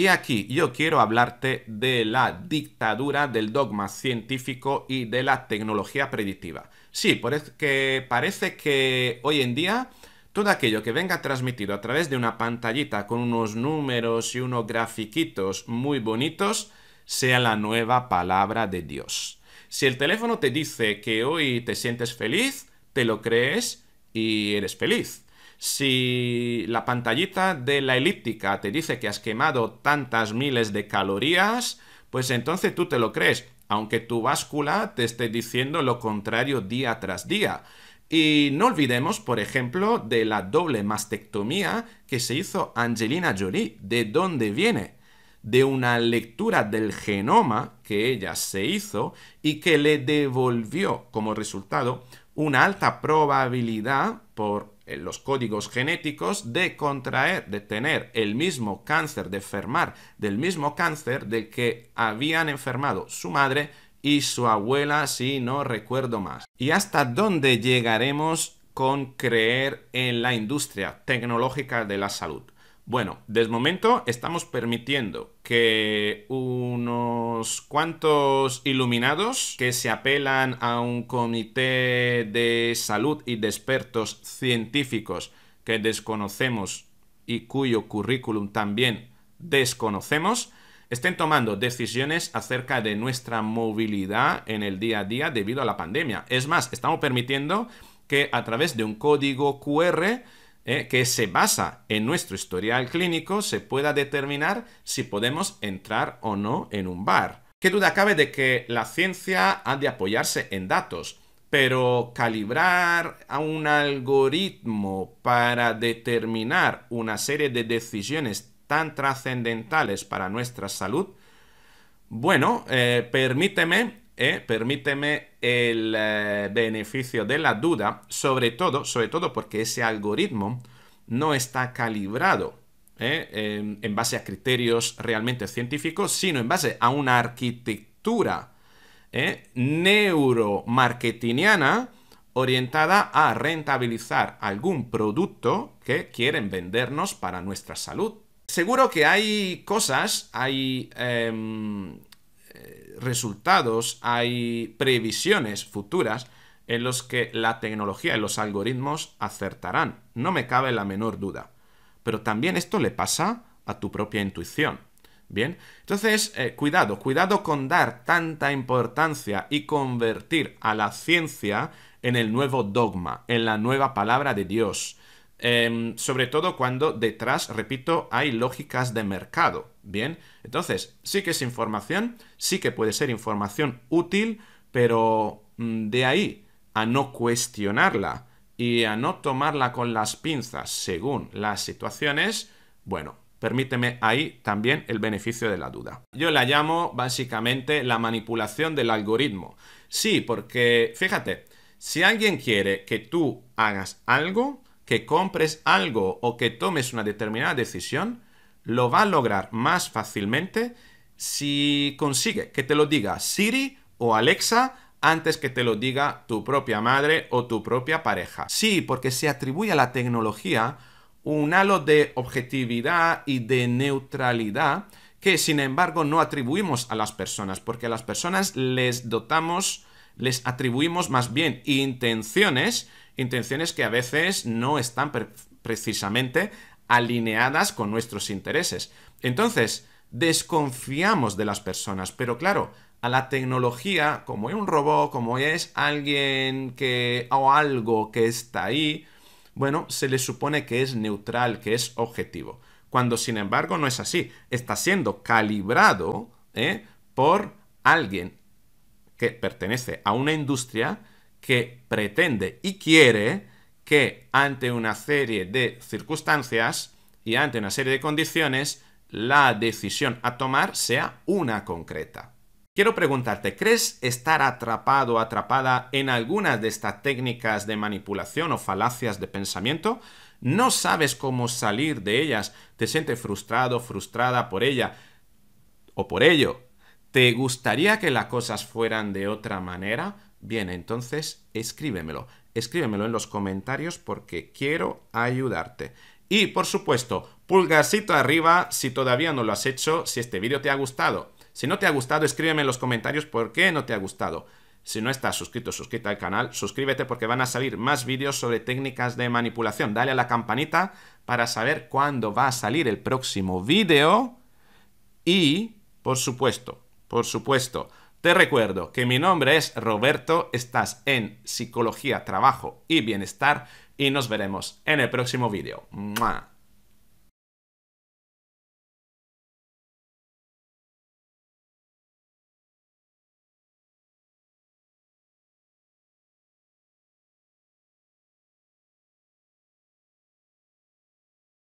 Y aquí yo quiero hablarte de la dictadura del dogma científico y de la tecnología predictiva. Sí, porque parece que hoy en día todo aquello que venga transmitido a través de una pantallita con unos números y unos grafiquitos muy bonitos sea la nueva palabra de Dios. Si el teléfono te dice que hoy te sientes feliz, te lo crees y eres feliz. Si la pantallita de la elíptica te dice que has quemado tantas miles de calorías, pues entonces tú te lo crees, aunque tu báscula te esté diciendo lo contrario día tras día. Y no olvidemos, por ejemplo, de la doble mastectomía que se hizo Angelina Jolie. ¿De dónde viene? De una lectura del genoma que ella se hizo y que le devolvió como resultado una alta probabilidad por eh, los códigos genéticos de contraer, de tener el mismo cáncer, de enfermar del mismo cáncer del que habían enfermado su madre y su abuela, si no recuerdo más. ¿Y hasta dónde llegaremos con creer en la industria tecnológica de la salud? Bueno, de momento estamos permitiendo que unos cuantos iluminados que se apelan a un comité de salud y de expertos científicos que desconocemos y cuyo currículum también desconocemos, estén tomando decisiones acerca de nuestra movilidad en el día a día debido a la pandemia. Es más, estamos permitiendo que a través de un código QR ¿eh? que se basa en nuestro historial clínico, se pueda determinar si podemos entrar o no en un bar. ¿Qué duda cabe de que la ciencia ha de apoyarse en datos? Pero calibrar a un algoritmo para determinar una serie de decisiones tan trascendentales para nuestra salud, bueno, eh, permíteme eh, permíteme el eh, beneficio de la duda, sobre todo, sobre todo porque ese algoritmo no está calibrado eh, en base a criterios realmente científicos, sino en base a una arquitectura neuromarketiniana orientada a rentabilizar algún producto que quieren vendernos para nuestra salud. Seguro que hay cosas, hay em, resultados, hay previsiones futuras en los que la tecnología y los algoritmos acertarán, no me cabe la menor duda. Pero también esto le pasa a tu propia intuición. Bien, entonces eh, cuidado, cuidado con dar tanta importancia y convertir a la ciencia en el nuevo dogma, en la nueva palabra de Dios, Em, sobre todo cuando detrás, repito, hay lógicas de mercado. Bien, entonces sí que es información, sí que puede ser información útil, pero mm, de ahí a no cuestionarla y a no tomarla con las pinzas según las situaciones, bueno, permíteme ahí también el beneficio de la duda. Yo la llamo básicamente la manipulación del algoritmo. Sí, porque fíjate, si alguien quiere que tú hagas algo, que compres algo o que tomes una determinada decisión, lo va a lograr más fácilmente si consigue que te lo diga Siri o Alexa antes que te lo diga tu propia madre o tu propia pareja. Sí, porque se atribuye a la tecnología un halo de objetividad y de neutralidad que sin embargo no atribuimos a las personas, porque a las personas les dotamos, les atribuimos más bien intenciones intenciones que a veces no están precisamente alineadas con nuestros intereses. Entonces, desconfiamos de las personas, pero claro, a la tecnología, como es un robot, como es alguien que o algo que está ahí, bueno, se le supone que es neutral, que es objetivo. Cuando sin embargo no es así, está siendo calibrado ¿eh? por alguien que pertenece a una industria que pretende y quiere que ante una serie de circunstancias y ante una serie de condiciones, la decisión a tomar sea una concreta. Quiero preguntarte, ¿crees estar atrapado o atrapada en algunas de estas técnicas de manipulación o falacias de pensamiento? ¿No sabes cómo salir de ellas? ¿Te sientes frustrado, frustrada por ella o por ello? ¿Te gustaría que las cosas fueran de otra manera? Bien, entonces escríbemelo. Escríbemelo en los comentarios porque quiero ayudarte. Y por supuesto, pulgarcito arriba si todavía no lo has hecho, si este vídeo te ha gustado. Si no te ha gustado, escríbeme en los comentarios por qué no te ha gustado. Si no estás suscrito, suscríbete al canal, suscríbete porque van a salir más vídeos sobre técnicas de manipulación. Dale a la campanita para saber cuándo va a salir el próximo vídeo. Y, por supuesto, por supuesto, te recuerdo que mi nombre es Roberto, estás en Psicología, Trabajo y Bienestar y nos veremos en el próximo vídeo.